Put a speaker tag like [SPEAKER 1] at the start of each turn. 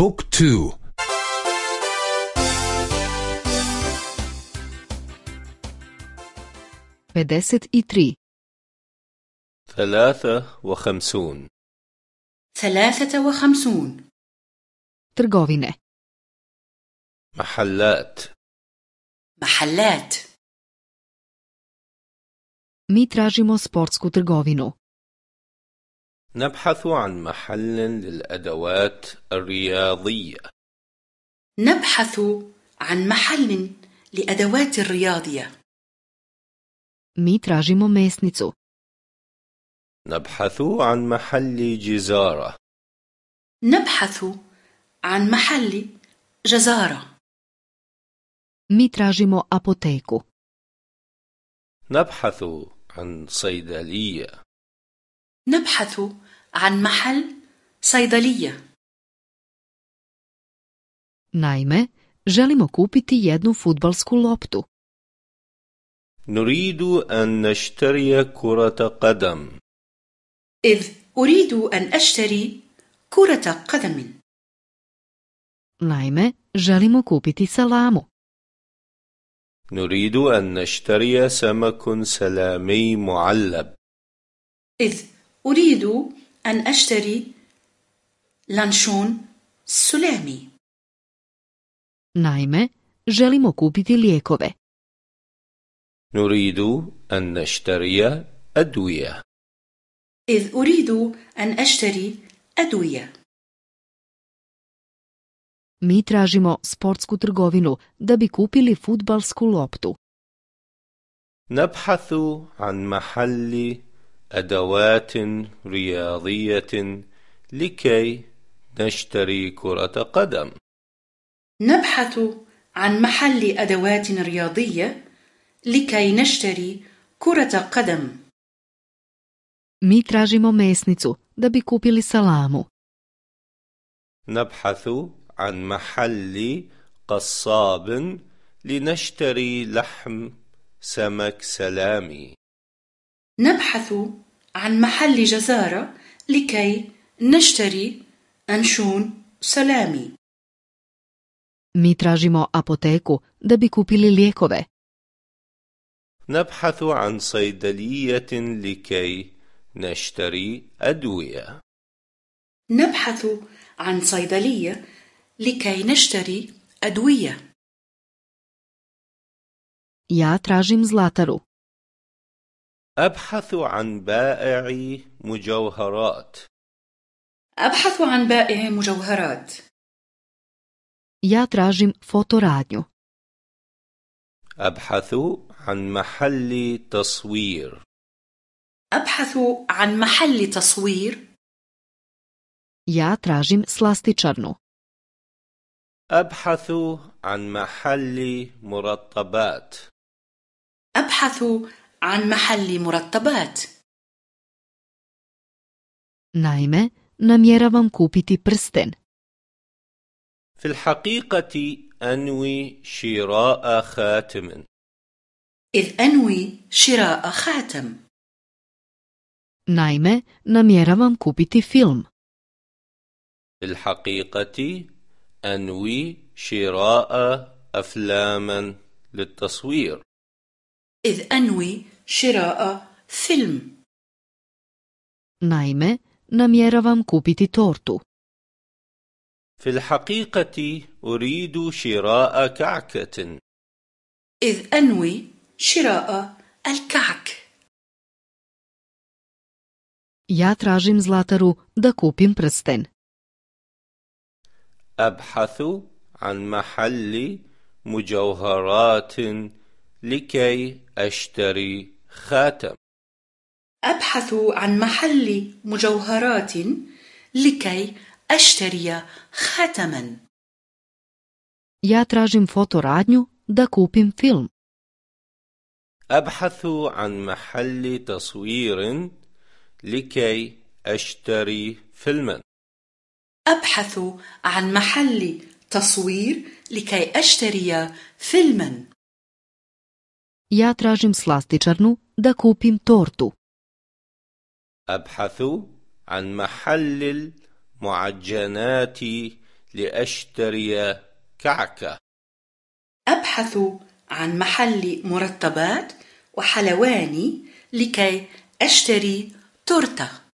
[SPEAKER 1] Book 2
[SPEAKER 2] 53
[SPEAKER 1] ثلاثة وخمسون
[SPEAKER 3] trgovine محلات محلات Mi tražimo
[SPEAKER 2] sportsku trgovinu.
[SPEAKER 1] نبحث عن محل للأدوات الرياضية
[SPEAKER 2] نبحث عن
[SPEAKER 4] محل لأدوات الرياضية
[SPEAKER 2] Mi tražimo mesnicu.
[SPEAKER 1] نبحث عن محل جزارة.
[SPEAKER 2] نبحث عن محل جزارة. Mi tražimo apoteku.
[SPEAKER 1] نبحث عن صيدلية.
[SPEAKER 2] نبحث عن محل صيدلية. Naime, želimo kupiti jednu futbalsku loptu.
[SPEAKER 1] نريد أن نشتري كرة قدم.
[SPEAKER 2] إذ أريد أن أشتري كرة قدم. Naime, želimo kupiti salamu.
[SPEAKER 1] نريد أن نشتري سمك سلامي معلب.
[SPEAKER 4] إذ أريد أن أشتري
[SPEAKER 2] لانشون سلامي. Naime, želimo kupiti lijekove.
[SPEAKER 1] نريد أن نشتري أدوية.
[SPEAKER 4] إذ أريد أن أشتري أدوية.
[SPEAKER 2] Mi tražimo sportsku trgovinu da bi kupili futbalsku loptu.
[SPEAKER 1] نبحث عن محل أدوات رياضية لكي نشتري كرة قدم
[SPEAKER 4] نبحث عن محل أدوات رياضية لكي نشتري كرة قدم
[SPEAKER 2] Mi tražimo mesnicu da bi kupili salamu.
[SPEAKER 1] نبحث عن محل قصاب لنشتري لحم سمك سلامي
[SPEAKER 4] نبحث عن محل جزارة لكي نشتري
[SPEAKER 1] أنشون سلامي.
[SPEAKER 2] Mi tražimo apoteku da bi kupili lijekove.
[SPEAKER 1] نبحث عن صيدلية لكي نشتري أدوية.
[SPEAKER 2] نبحث
[SPEAKER 4] عن صيدلية لكي نشتري أدوية.
[SPEAKER 2] Ja tražim zlataru
[SPEAKER 1] أبحث عن بائع مجوهرات.
[SPEAKER 3] أبحث عن بائع مجوهرات.
[SPEAKER 2] Ja tražim fotoradnju.
[SPEAKER 1] أبحث عن محل تصوير. أبحث عن محل تصوير.
[SPEAKER 2] يا تراجم سلاستي تشارنو
[SPEAKER 1] أبحث عن محل مرطبات.
[SPEAKER 4] أبحث عن محل مرتبات
[SPEAKER 2] Naime, namjeravam kupiti
[SPEAKER 3] prsten.
[SPEAKER 1] في الحقيقة أنوي شراء خاتم.
[SPEAKER 2] إذ أنوي شراء خاتم. Naime, namjeravam kupiti film.
[SPEAKER 1] في الحقيقة أنوي شراء أفلاما للتصوير.
[SPEAKER 4] إذ أنوي شراء
[SPEAKER 1] فيلم
[SPEAKER 2] نايمه namjeravam kupiti tortu.
[SPEAKER 1] في الحقيقة أريد شراء كعكة.
[SPEAKER 3] إذ أنوي شراء الكعك.
[SPEAKER 1] يا
[SPEAKER 2] تراجم زلاترو دا kupim برستن
[SPEAKER 1] أبحث عن محل مجوهرات لكي أشتري خاتم
[SPEAKER 4] أبحث عن محل مجوهرات لكي
[SPEAKER 1] أشتري خاتما
[SPEAKER 2] Ja tražim fotoradnju da kupim film.
[SPEAKER 1] أبحث عن محل تصوير لكي أشتري فيلما.
[SPEAKER 4] أبحث عن محل تصوير لكي أشتري
[SPEAKER 1] فيلما.
[SPEAKER 2] Ja tražim slastičarnu da kupim tortu.
[SPEAKER 1] أبحث عن محل المعجنات لأشتري كعكة.
[SPEAKER 4] أبحث عن محل مرتبات وحلواني لكي أشتري تورته.